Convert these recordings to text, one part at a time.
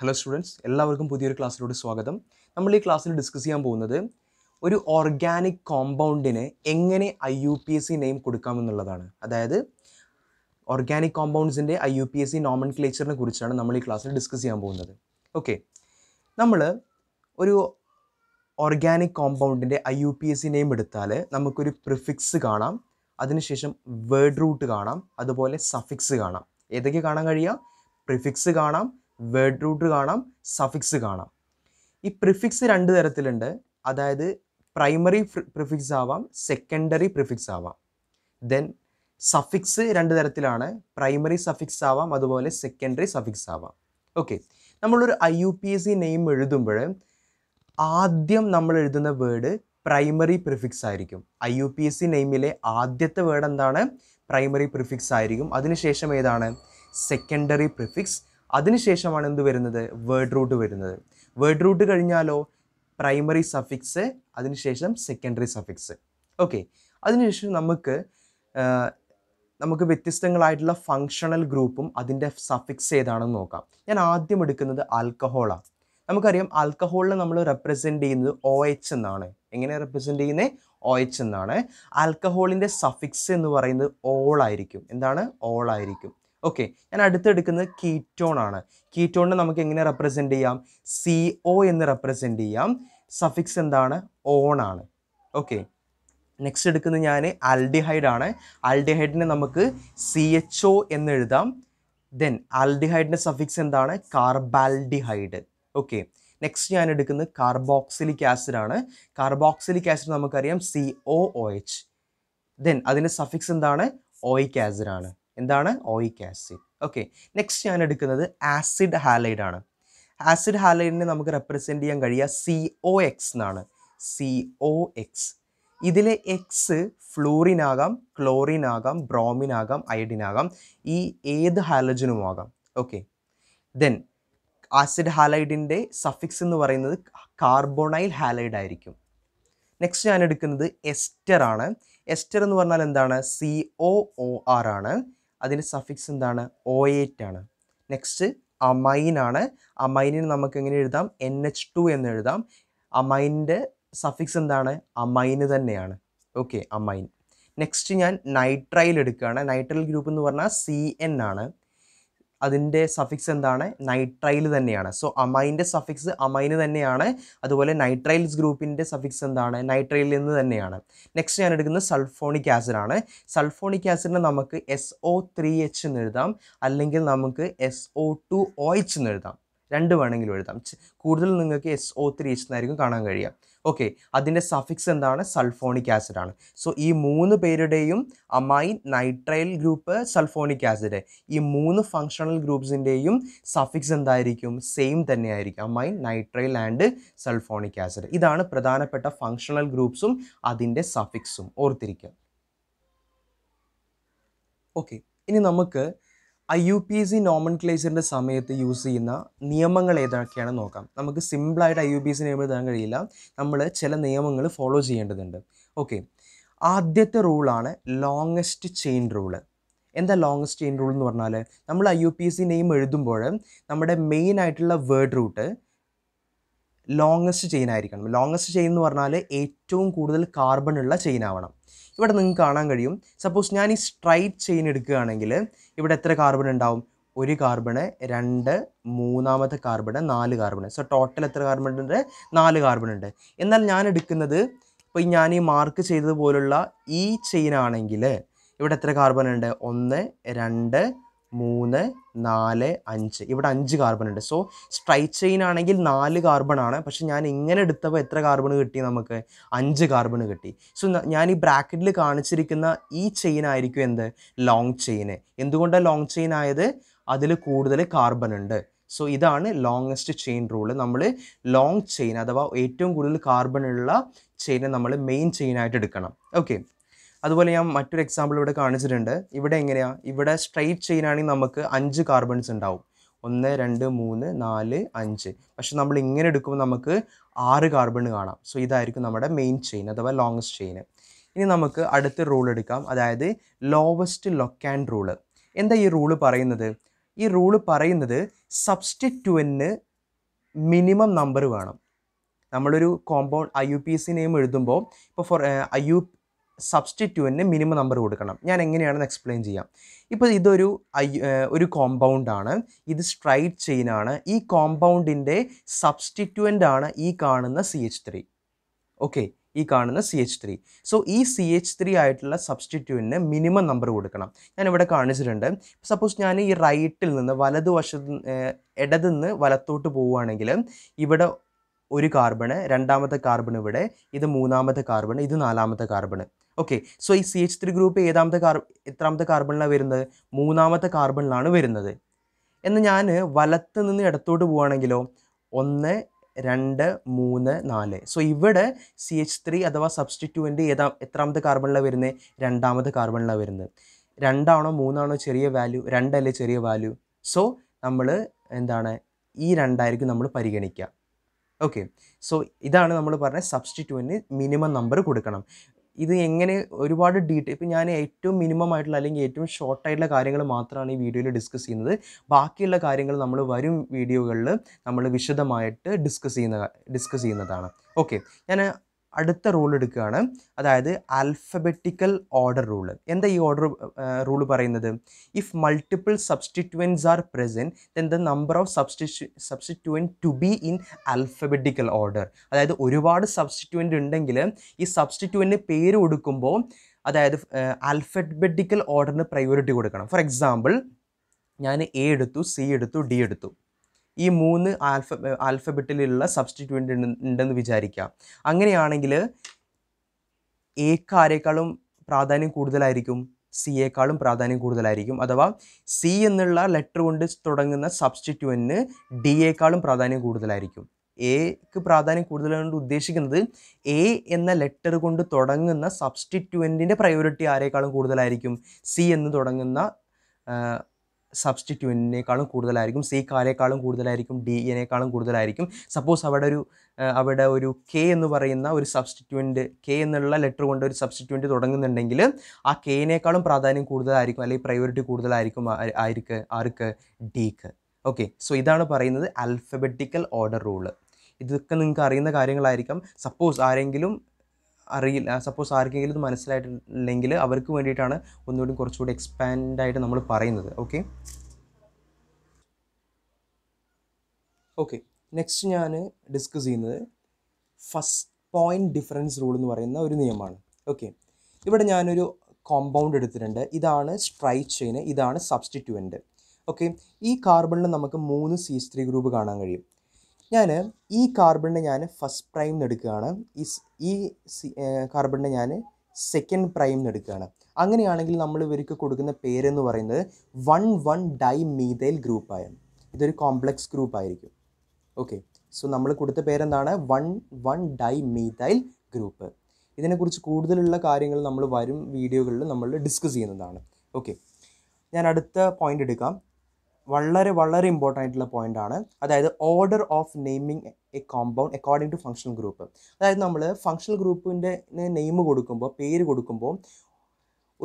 hello students എല്ലാവർക്കും പുതിയൊരു ക്ലാസ്സിലോട് സ്വാഗതം നമ്മൾ ഈ ക്ലാസ്സിൽ ഡിസ്കസ് ചെയ്യാൻ പോകുന്നത് ഒരു ഓർഗാനിക് കോമ്പൗണ്ടിന് എങ്ങനെ I U P S C name കൊടുക്കാമെന്നുള്ളതാണ് അതായത് ഓർഗാനിക് കോമ്പൗണ്ട്സിൻ്റെ I U P S C നോമൻ ക്ലേച്ചറിനെ കുറിച്ചാണ് നമ്മൾ ഈ ക്ലാസ്സിൽ ഡിസ്കസ് ചെയ്യാൻ പോകുന്നത് ഓക്കെ നമ്മൾ ഒരു ഓർഗാനിക് കോമ്പൗണ്ടിൻ്റെ I U P S C name എടുത്താൽ നമുക്കൊരു പ്രിഫിക്സ് കാണാം അതിനുശേഷം വേർഡ് റൂട്ട് കാണാം അതുപോലെ സഫിക്സ് കാണാം ഏതൊക്കെ കാണാൻ കഴിയുക പ്രിഫിക്സ് കാണാം വേർഡ് റൂട്ട് കാണാം സഫിക്സ് കാണാം ഈ പ്രിഫിക്സ് രണ്ട് തരത്തിലുണ്ട് അതായത് പ്രൈമറി പ്രിഫിക്സ് ആവാം സെക്കൻഡറി പ്രിഫിക്സ് ആവാം ദെൻ സഫിക്സ് രണ്ട് തരത്തിലാണ് പ്രൈമറി സഫിക്സ് ആവാം അതുപോലെ സെക്കൻഡറി സഫിക്സ് ആവാം ഓക്കെ നമ്മളൊരു I U P S C name എഴുതുമ്പോൾ ആദ്യം നമ്മൾ എഴുതുന്ന വേർഡ് പ്രൈമറി പ്രിഫിക്സ് ആയിരിക്കും I U P S C നെയിമിലെ ആദ്യത്തെ വേർഡ് എന്താണ് പ്രൈമറി പ്രിഫിക്സ് ആയിരിക്കും അതിനുശേഷം ഏതാണ് സെക്കൻഡറി പ്രിഫിക്സ് അതിനുശേഷമാണ് എന്ത് വരുന്നത് വേർഡ് റൂട്ട് വരുന്നത് വേർഡ് റൂട്ട് കഴിഞ്ഞാലോ പ്രൈമറി സഫിക്സ് അതിനുശേഷം സെക്കൻഡറി സഫിക്സ് ഓക്കെ അതിനുശേഷം നമുക്ക് നമുക്ക് വ്യത്യസ്തങ്ങളായിട്ടുള്ള ഫങ്ഷണൽ ഗ്രൂപ്പും അതിൻ്റെ സഫിക്സ് ഏതാണെന്ന് നോക്കാം ഞാൻ ആദ്യം എടുക്കുന്നത് ആൽക്കഹോളാണ് നമുക്കറിയാം ആൽക്കഹോളിനെ നമ്മൾ റെപ്രസെൻ്റ് ചെയ്യുന്നത് ഒ എച്ച് എന്നാണ് എങ്ങനെ റെപ്രസെൻ്റ് ചെയ്യുന്നത് ഒ എച്ച് എന്നാണ് ആൽക്കഹോളിൻ്റെ സഫിക്സ് എന്ന് പറയുന്നത് ഓളായിരിക്കും എന്താണ് ഓളായിരിക്കും ഓക്കെ ഞാൻ അടുത്തെടുക്കുന്നത് കീറ്റോൺ ആണ് കീറ്റോണിനെ നമുക്ക് എങ്ങനെ റെപ്രസെൻ്റ് ചെയ്യാം സി ഒ എന്ന് റെപ്രസെൻ്റ് ചെയ്യാം സഫിക്സ് എന്താണ് ഓൺ ആണ് ഓക്കെ നെക്സ്റ്റ് എടുക്കുന്നത് ഞാൻ ആൽഡിഹൈഡ് ആണ് ആൽഡിഹൈഡിനെ നമുക്ക് സി എച്ച് ഒ എന്ന് എഴുതാം ദെൻ ആൽഡിഹൈഡിൻ്റെ സഫിക്സ് എന്താണ് കാർബാൽഡിഹൈഡ് ഓക്കെ നെക്സ്റ്റ് ഞാൻ എടുക്കുന്നത് കാർബോക്സിലിക് ആസിഡ് ആണ് കാർബോക്സിലിക് ആസിഡ് നമുക്കറിയാം C O O H then അതിൻ്റെ സഫിക്സ് എന്താണ് ഓയിക് ആസിഡ് ആണ് എന്താണ് ഓയിക് ആസിഡ് ഓക്കെ നെക്സ്റ്റ് ഞാൻ എടുക്കുന്നത് ആസിഡ് ഹാലൈഡ് ആണ് ആസിഡ് ഹാലൈഡിനെ നമുക്ക് റെപ്രസെൻറ്റ് ചെയ്യാൻ കഴിയുക സി ഒ എക്സ് എന്നാണ് സി ഒ എക്സ് ഇതിലെ എക്സ് ഫ്ലൂറിൻ ആകാം ക്ലോറിൻ ആകാം ബ്രോമിൻ ആകാം അയഡിൻ ആകാം ഈ ഏത് ഹാലജനും ആകാം ഓക്കെ ദെൻ ആസിഡ് ഹാലൈഡിൻ്റെ സഫിക്സ് എന്ന് പറയുന്നത് കാർബോണൈൽ ഹാലൈഡ് ആയിരിക്കും നെക്സ്റ്റ് ഞാൻ എടുക്കുന്നത് എസ്റ്റർ ആണ് എസ്റ്റർ എന്ന് പറഞ്ഞാൽ എന്താണ് സി ഒ ഒ ആർ ആണ് അതിന് സഫിക്സ് എന്താണ് ഒ എയ്റ്റ് ആണ് നെക്സ്റ്റ് അമൈൻ ആണ് അമൈനിന് നമുക്ക് എങ്ങനെ എഴുതാം എൻ എച്ച് ടു എന്ന് എഴുതാം അമൈനിൻ്റെ സഫിക്സ് എന്താണ് അമൈന് തന്നെയാണ് ഓക്കെ അമൈൻ നെക്സ്റ്റ് ഞാൻ നൈട്രൈൽ എടുക്കുകയാണ് നൈട്രൈൽ ഗ്രൂപ്പ് എന്ന് പറഞ്ഞാൽ സി എൻ ആണ് അതിൻ്റെ സഫിക്സ് എന്താണ് നൈട്രൈൽ തന്നെയാണ് സോ അമൈൻ്റെ സഫിക്സ് അമൈന് തന്നെയാണ് അതുപോലെ നൈട്രൈൽസ് ഗ്രൂപ്പിൻ്റെ സഫിക്സ് എന്താണ് നൈട്രൈൽ എന്ന് തന്നെയാണ് നെക്സ്റ്റ് ഞാൻ എടുക്കുന്നത് സൾഫോണിക് ആസിഡാണ് സൾഫോണിക് ആസിഡിനെ നമുക്ക് എസ് ഒ ത്രീ എച്ച് എന്ന് എഴുതാം അല്ലെങ്കിൽ നമുക്ക് S O two O H എന്ന് എഴുതാം രണ്ട് വേണമെങ്കിലും എഴുതാം കൂടുതൽ നിങ്ങൾക്ക് എസ് ഒ ത്രീ എച്ച് എന്നായിരിക്കും കാണാൻ കഴിയുക ഓക്കെ അതിൻ്റെ സഫിക്സ് എന്താണ് സൾഫോണിക് ആസിഡ് ആണ് സോ ഈ മൂന്ന് പേരുടെയും amine nitrile group sulphonic acid ഈ മൂന്ന് ഫങ്ഷണൽ ഗ്രൂപ്പ്സിൻ്റെയും സഫിക്സ് എന്തായിരിക്കും സെയിം തന്നെയായിരിക്കും amine nitrile and sulphonic acid ഇതാണ് പ്രധാനപ്പെട്ട ഫങ്ഷണൽ ഗ്രൂപ്പ്സും അതിൻ്റെ സഫിക്സും ഓർത്തിരിക്കുക ഓക്കെ ഇനി നമുക്ക് I U P S C നോമൺ ക്ലേച്ചറിൻ്റെ സമയത്ത് യൂസ് ചെയ്യുന്ന നിയമങ്ങൾ ഏതൊക്കെയാണ് നോക്കാം നമുക്ക് സിമ്പിളായിട്ട് I U P S C നിയമം എഴുതാൻ കഴിയില്ല നമ്മൾ ചില നിയമങ്ങൾ ഫോളോ ചെയ്യേണ്ടതുണ്ട് ഓക്കെ ആദ്യത്തെ റൂളാണ് ലോങ്ങസ്റ്റ് ചെയിൻ റൂള് എന്താ ലോങ്ങസ്റ്റ് ചെയിൻ റൂൾ എന്ന് പറഞ്ഞാൽ നമ്മൾ I U P S C name എഴുതുമ്പോൾ നമ്മുടെ മെയിൻ ആയിട്ടുള്ള വേർഡ് റൂട്ട് ലോങ്ങസ്റ്റ് ചെയിൻ ആയിരിക്കണം ലോങ്ങസ്റ്റ് ചെയിൻ എന്ന് പറഞ്ഞാൽ ഏറ്റവും കൂടുതൽ കാർബൺ ഉള്ള ചെയിൻ ആവണം ഇവിടെ നിങ്ങൾക്ക് കാണാൻ കഴിയും സപ്പോസ് ഞാൻ ഈ സ്ട്രൈറ്റ് ചെയിൻ എടുക്കുകയാണെങ്കിൽ ഇവിടെ എത്ര കാർബൺ ഉണ്ടാവും ഒരു കാർബണ് രണ്ട് മൂന്നാമത്തെ കാർബണ് നാല് കാർബൺ സോ ടോട്ടൽ എത്ര കാർബൺ ഉണ്ട് നാല് കാർബൺ ഉണ്ട് എന്നാൽ ഞാൻ എടുക്കുന്നത് ഇപ്പോൾ ഞാൻ ഈ മാർക്ക് ചെയ്തതുപോലുള്ള ഈ ചെയിൻ ആണെങ്കിൽ ഇവിടെ എത്ര കാർബൺ ഉണ്ട് ഒന്ന് രണ്ട് മൂന്ന് നാല് അഞ്ച് ഇവിടെ അഞ്ച് കാർബൺ ഉണ്ട് സോ സ്ട്രൈറ്റ് ചെയിൻ ആണെങ്കിൽ നാല് കാർബൺ ആണ് പക്ഷെ ഞാൻ ഇങ്ങനെ എടുത്തപ്പോൾ എത്ര കാർബൺ കിട്ടി നമുക്ക് അഞ്ച് കാർബൺ കിട്ടി സോ ഞാൻ ഈ ബ്രാക്കറ്റിൽ കാണിച്ചിരിക്കുന്ന ഈ ചെയിൻ ആയിരിക്കും എന്ത് ലോങ് ചെയിൻ എന്തുകൊണ്ടാണ് ലോങ് ചെയിൻ ആയത് അതിൽ കൂടുതൽ കാർബൺ ഉണ്ട് സോ ഇതാണ് ലോങ്സ്റ്റ് ചെയിൻ റൂൾ നമ്മൾ ലോങ് ചെയിൻ അഥവാ ഏറ്റവും കൂടുതൽ കാർബൺ ഉള്ള ചെയിനെ നമ്മൾ മെയിൻ ചെയിനായിട്ട് എടുക്കണം ഓക്കെ അതുപോലെ ഞാൻ മറ്റൊരു എക്സാമ്പിൾ ഇവിടെ കാണിച്ചിട്ടുണ്ട് ഇവിടെ എങ്ങനെയാണ് ഇവിടെ സ്ട്രൈറ്റ് ആണെങ്കിൽ നമുക്ക് അഞ്ച് കാർബൺസ് ഉണ്ടാവും ഒന്ന് രണ്ട് മൂന്ന് നാല് അഞ്ച് പക്ഷെ നമ്മൾ ഇങ്ങനെ എടുക്കുമ്പോൾ നമുക്ക് ആറ് കാർബൺ കാണാം സോ ഇതായിരിക്കും നമ്മുടെ മെയിൻ ചെയിൻ അഥവാ ലോങ്സ്റ്റ് ചെയിൻ ഇനി നമുക്ക് അടുത്ത റൂൾ എടുക്കാം അതായത് ലോവസ്റ്റ് ആൻഡ് റൂള് എന്താ ഈ റൂള് പറയുന്നത് ഈ റൂള് പറയുന്നത് സബ്സ്റ്റിറ്റ്യുവൻറ്റിന് മിനിമം നമ്പർ വേണം നമ്മളൊരു compound I U P C name എഴുതുമ്പോൾ ഇപ്പോൾ ഫോർ ഐ യു സബ്സ്റ്റിറ്റ്യൂവിന് മിനിമം നമ്പർ കൊടുക്കണം ഞാൻ എങ്ങനെയാണെന്ന് എക്സ്പ്ലെയിൻ ചെയ്യാം ഇപ്പോൾ ഇതൊരു ഒരു കോമ്പൗണ്ടാണ് ഇത് സ്ട്രൈറ്റ് ചെയിൻ ആണ് ഈ കോമ്പൗണ്ടിൻ്റെ സബ്സ്റ്റിറ്റ്യൂവൻ്റ് ആണ് ഈ കാണുന്ന സി എച്ച് ത്രീ ഓക്കെ ഈ കാണുന്ന സി എച്ച് ത്രീ സോ ഈ സി എച്ച് ത്രീ ആയിട്ടുള്ള സബ്സ്റ്റിറ്റ്യൂവിന് മിനിമം നമ്പർ കൊടുക്കണം ഞാൻ ഇവിടെ കാണിച്ചിട്ടുണ്ട് സപ്പോസ് ഞാൻ ഈ റൈറ്റിൽ നിന്ന് വലതുവശത്ത് ഇടതുനിന്ന് വലത്തോട്ട് പോവുകയാണെങ്കിൽ ഇവിടെ ഒരു കാർബണ് രണ്ടാമത്തെ കാർബൺ ഇവിടെ ഇത് മൂന്നാമത്തെ കാർബൺ ഇത് നാലാമത്തെ കാർബൺ ഓക്കെ സോ ഈ സി എച്ച് ത്രീ ഗ്രൂപ്പ് ഏതാമത്തെ കാർ എത്രാമത്തെ കാർബണിലാണ് വരുന്നത് മൂന്നാമത്തെ കാർബണിലാണ് വരുന്നത് എന്ന് ഞാൻ വലത്ത് നിന്ന് ഇടത്തോട്ട് പോവുകയാണെങ്കിലോ ഒന്ന് രണ്ട് മൂന്ന് നാല് സോ ഇവിടെ സി എച്ച് ത്രീ അഥവാ സബ്സ്റ്റിറ്റ്യൂവിൻ്റെ ഏതാ എത്രാമത്തെ കാർബണിലാണ് വരുന്നത് രണ്ടാമത്തെ കാർബണിലാണ് വരുന്നത് രണ്ടാണോ മൂന്നാണോ ചെറിയ വാല്യൂ രണ്ടല്ലേ ചെറിയ വാല്യൂ സോ നമ്മൾ എന്താണ് ഈ രണ്ടായിരിക്കും നമ്മൾ പരിഗണിക്കുക ഓക്കെ സോ ഇതാണ് നമ്മൾ പറഞ്ഞ സബ്സ്റ്റിറ്റ്യൂവിന് മിനിമം നമ്പർ കൊടുക്കണം ഇത് എങ്ങനെ ഒരുപാട് ഡീറ്റെയിൽ ഇപ്പോൾ ഞാൻ ഏറ്റവും മിനിമം ആയിട്ടുള്ള അല്ലെങ്കിൽ ഏറ്റവും ഷോർട്ട് ആയിട്ടുള്ള കാര്യങ്ങൾ മാത്രമാണ് ഈ വീഡിയോയിൽ ഡിസ്കസ് ചെയ്യുന്നത് ബാക്കിയുള്ള കാര്യങ്ങൾ നമ്മൾ വരും വീഡിയോകളിൽ നമ്മൾ വിശദമായിട്ട് ഡിസ്കസ് ചെയ്യുന്ന ഡിസ്കസ് ചെയ്യുന്നതാണ് ഓക്കെ ഞാൻ അടുത്ത റൂൾ എടുക്കുകയാണ് അതായത് ആൽഫബറ്റിക്കൽ ഓർഡർ റൂൾ എന്താ ഈ ഓർഡർ റൂൾ പറയുന്നത് if multiple substituents are present then the number of സബ്സ്റ്റിറ്റ്യൂ substituent to be in alphabetical order അതായത് ഒരുപാട് സബ്സ്റ്റിറ്റ്വൻ്റ് ഉണ്ടെങ്കിൽ ഈ സബ്സ്റ്റിറ്റ്വൻറ്റിന് പേര് കൊടുക്കുമ്പോൾ അതായത് ആൽഫബറ്റിക്കൽ ഓർഡറിന് പ്രയോറിറ്റി കൊടുക്കണം ഫോർ എക്സാമ്പിൾ ഞാൻ എ എടുത്തു സി എടുത്തു ഡി എടുത്തു ഈ മൂന്ന് ആൽഫ ആൽഫബറ്റിലുള്ള സബ്സ്റ്റിറ്റ്യൂൻ്റ് ഉണ്ടെന്ന് വിചാരിക്കാം അങ്ങനെയാണെങ്കിൽ എക്കാരേക്കാളും പ്രാധാന്യം കൂടുതലായിരിക്കും സിയേക്കാളും പ്രാധാന്യം കൂടുതലായിരിക്കും അഥവാ സി എന്നുള്ള ലെറ്റർ കൊണ്ട് തുടങ്ങുന്ന സബ്സ്റ്റിറ്റ്യൂവൻറ്റിന് ഡി എക്കാളും പ്രാധാന്യം കൂടുതലായിരിക്കും എക്ക് പ്രാധാന്യം കൂടുതലുകൊണ്ട് ഉദ്ദേശിക്കുന്നത് എ എന്ന ലെറ്റർ കൊണ്ട് തുടങ്ങുന്ന സബ്സ്റ്റിറ്റ്യൂവൻറ്റിൻ്റെ പ്രയോറിറ്റി ആരേക്കാളും കൂടുതലായിരിക്കും സി എന്ന് തുടങ്ങുന്ന സബ്സ്റ്റിറ്റ്യൂവിനേക്കാളും കൂടുതലായിരിക്കും സി കാലേക്കാളും കൂടുതലായിരിക്കും ഡി എനേക്കാളും കൂടുതലായിരിക്കും സപ്പോസ് അവിടെ ഒരു അവിടെ ഒരു കെ എന്ന് പറയുന്ന ഒരു സബ്സ്റ്റിറ്റ്യൂവിൻ്റ് കെ എന്നുള്ള ലെറ്റർ കൊണ്ട് ഒരു സബ്സ്റ്റിറ്റ്യൂവിൻ്റ് തുടങ്ങുന്നുണ്ടെങ്കിൽ ആ കെനേക്കാളും പ്രാധാന്യം കൂടുതലായിരിക്കും അല്ലെങ്കിൽ പ്രയോറിറ്റി കൂടുതലായിരിക്കും ആർക്ക് ആർക്ക് ഡിക്ക് ഓക്കെ സോ ഇതാണ് പറയുന്നത് അൽഫബറ്റിക്കൽ ഓർഡർ റൂള് ഇതൊക്കെ നിങ്ങൾക്ക് അറിയുന്ന കാര്യങ്ങളായിരിക്കാം സപ്പോസ് ആരെങ്കിലും അറിയില്ല സപ്പോസ് ആർക്കെങ്കിലും ഇത് മനസ്സിലായിട്ടില്ലെങ്കിൽ അവർക്ക് വേണ്ടിയിട്ടാണ് ഒന്നുകൂടി കുറച്ചുകൂടി എക്സ്പാൻഡായിട്ട് നമ്മൾ പറയുന്നത് ഓക്കെ ഓക്കെ നെക്സ്റ്റ് ഞാൻ ഡിസ്കസ് ചെയ്യുന്നത് ഫസ്റ്റ് പോയിൻറ്റ് ഡിഫറൻസ് റൂൾ എന്ന് പറയുന്ന ഒരു നിയമമാണ് ഓക്കെ ഇവിടെ ഞാനൊരു കോമ്പൗണ്ട് എടുത്തിട്ടുണ്ട് ഇതാണ് സ്ട്രൈറ്റ് ചെയിന് ഇതാണ് സബ്സ്റ്റിറ്റ്യൂവൻ്റ് ഓക്കെ ഈ കാർബണിൽ നമുക്ക് മൂന്ന് സി ത്രീ ഗ്രൂപ്പ് കാണാൻ കഴിയും ഞാൻ ഈ കാർബണിനെ ഞാൻ ഫസ്റ്റ് പ്രൈം എന്ന് എടുക്കുകയാണ് ഈ ഈ കാർബണിനെ ഞാൻ സെക്കൻഡ് പ്രൈം എന്ന് എടുക്കുകയാണ് അങ്ങനെയാണെങ്കിൽ നമ്മൾ ഇവർക്ക് കൊടുക്കുന്ന പേരെന്ന് പറയുന്നത് വൺ വൺ ഡൈ മീതൈൽ ഗ്രൂപ്പായ ഇതൊരു കോംപ്ലക്സ് ഗ്രൂപ്പ് ആയിരിക്കും ഓക്കെ സോ നമ്മൾ കൊടുത്ത പേരെന്താണ് one one di methyl group ഇതിനെക്കുറിച്ച് കൂടുതലുള്ള കാര്യങ്ങൾ നമ്മൾ വരും വീഡിയോകളിൽ നമ്മൾ ഡിസ്കസ് ചെയ്യുന്നതാണ് ഓക്കെ ഞാൻ അടുത്ത പോയിന്റ് എടുക്കാം വളരെ വളരെ ഇമ്പോർട്ടൻ്റ് ആയിട്ടുള്ള പോയിൻ്റ് ആണ് അതായത് order of naming a compound according to functional group അതായത് നമ്മൾ ഫംഗ്ഷണൽ ഗ്രൂപ്പിൻ്റെ നെയിം കൊടുക്കുമ്പോൾ പേര് കൊടുക്കുമ്പോൾ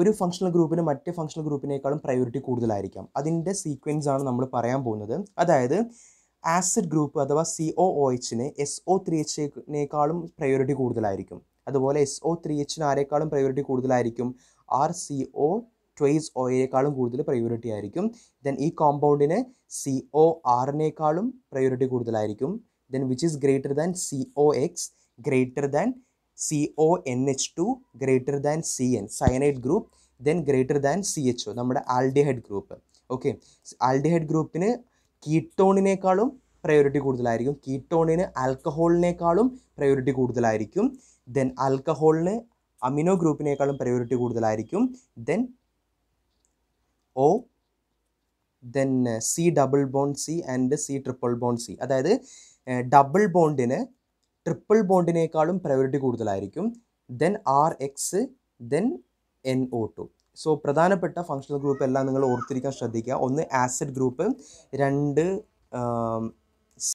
ഒരു ഫംഗ്ഷണൽ ഗ്രൂപ്പിന് മറ്റ് ഫംഗ്ഷണൽ ഗ്രൂപ്പിനേക്കാളും പ്രയോറിറ്റി കൂടുതലായിരിക്കാം അതിൻ്റെ സീക്വൻസ് ആണ് നമ്മൾ പറയാൻ പോകുന്നത് അതായത് ആസിഡ് ഗ്രൂപ്പ് അഥവാ സി ഒ ഒ എച്ചിന് എസ് ഒ ത്രീ എച്ചിനേക്കാളും പ്രയോറിറ്റി കൂടുതലായിരിക്കും അതുപോലെ എസ് ഒ ത്രീ എച്ചിന് ആരെക്കാളും പ്രയോറിറ്റി കൂടുതലായിരിക്കും ആർ സി ഒ ട്വൈസ് ഒയേക്കാളും കൂടുതൽ പ്രയോറിറ്റി ആയിരിക്കും ദെൻ ഈ കോമ്പൗണ്ടിന് സി ഒ ആറിനേക്കാളും പ്രയോറിറ്റി കൂടുതലായിരിക്കും then which is greater than C O X greater than C O N H two greater than C N cyanide group then greater than C H O നമ്മുടെ aldehyde group okay aldehyde ഗ്രൂപ്പിന് കീട്ടോണിനേക്കാളും priority കൂടുതലായിരിക്കും കീട്ടോണിന് ആൽക്കഹോളിനേക്കാളും priority കൂടുതലായിരിക്കും then ആൽക്കഹോളിന് amino ഗ്രൂപ്പിനേക്കാളും priority കൂടുതലായിരിക്കും then O then C double bond C and C triple bond C അതായത് ഡബിൾ ബോണ്ടിന് ട്രിപ്പിൾ ബോണ്ടിനേക്കാളും പ്രയോറിറ്റി കൂടുതലായിരിക്കും then R X then N O two so പ്രധാനപ്പെട്ട ഫങ്ഷണൽ ഗ്രൂപ്പ് എല്ലാം നിങ്ങൾ ഓർത്തിരിക്കാൻ ശ്രദ്ധിക്കുക ഒന്ന് ആസിഡ് ഗ്രൂപ്പ് രണ്ട് um,